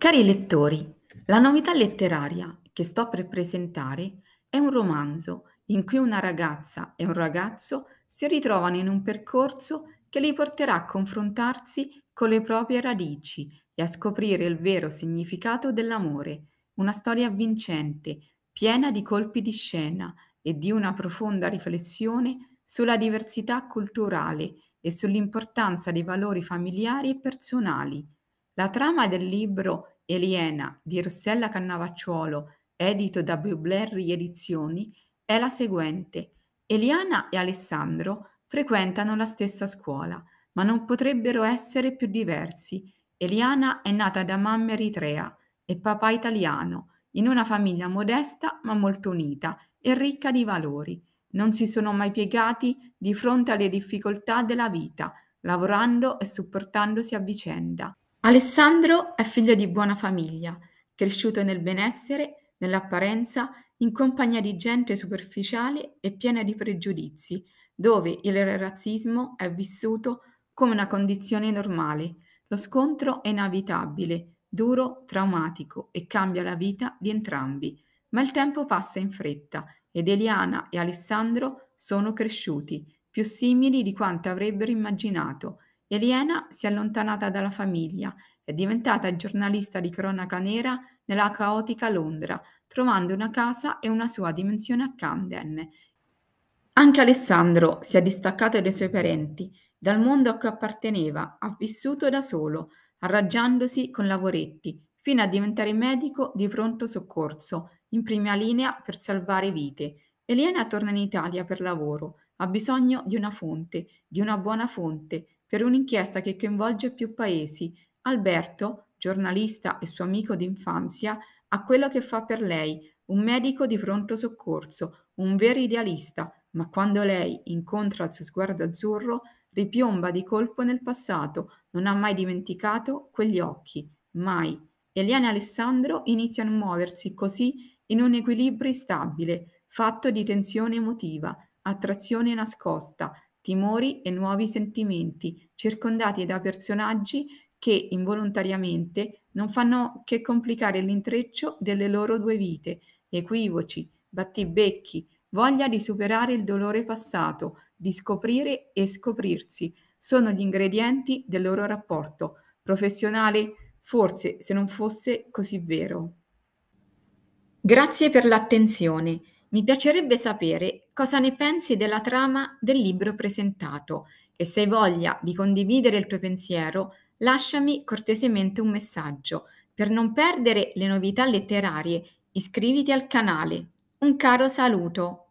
Cari lettori, la novità letteraria che sto per presentare è un romanzo in cui una ragazza e un ragazzo si ritrovano in un percorso che li porterà a confrontarsi con le proprie radici e a scoprire il vero significato dell'amore, una storia avvincente, piena di colpi di scena e di una profonda riflessione sulla diversità culturale e sull'importanza dei valori familiari e personali la trama del libro Eliena di Rossella Cannavacciuolo, edito da Bublerri Edizioni, è la seguente. Eliana e Alessandro frequentano la stessa scuola, ma non potrebbero essere più diversi. Eliana è nata da mamma eritrea e papà italiano, in una famiglia modesta ma molto unita e ricca di valori. Non si sono mai piegati di fronte alle difficoltà della vita, lavorando e supportandosi a vicenda. Alessandro è figlio di buona famiglia, cresciuto nel benessere, nell'apparenza, in compagnia di gente superficiale e piena di pregiudizi, dove il razzismo è vissuto come una condizione normale. Lo scontro è inevitabile, duro, traumatico e cambia la vita di entrambi. Ma il tempo passa in fretta ed Eliana e Alessandro sono cresciuti, più simili di quanto avrebbero immaginato, Eliena si è allontanata dalla famiglia, è diventata giornalista di cronaca nera nella caotica Londra, trovando una casa e una sua dimensione a Camden. Anche Alessandro si è distaccato dai suoi parenti, dal mondo a cui apparteneva, ha vissuto da solo, arrangiandosi con lavoretti, fino a diventare medico di pronto soccorso, in prima linea per salvare vite. Eliena torna in Italia per lavoro, ha bisogno di una fonte, di una buona fonte, per un'inchiesta che coinvolge più paesi. Alberto, giornalista e suo amico d'infanzia, ha quello che fa per lei, un medico di pronto soccorso, un vero idealista, ma quando lei incontra il suo sguardo azzurro, ripiomba di colpo nel passato, non ha mai dimenticato quegli occhi, mai. Eliane e Alessandro iniziano a muoversi così in un equilibrio instabile, fatto di tensione emotiva, attrazione nascosta, timori e nuovi sentimenti, circondati da personaggi che involontariamente non fanno che complicare l'intreccio delle loro due vite, equivoci, battibecchi, voglia di superare il dolore passato, di scoprire e scoprirsi, sono gli ingredienti del loro rapporto professionale, forse se non fosse così vero. Grazie per l'attenzione. Mi piacerebbe sapere cosa ne pensi della trama del libro presentato e se hai voglia di condividere il tuo pensiero, lasciami cortesemente un messaggio. Per non perdere le novità letterarie, iscriviti al canale. Un caro saluto!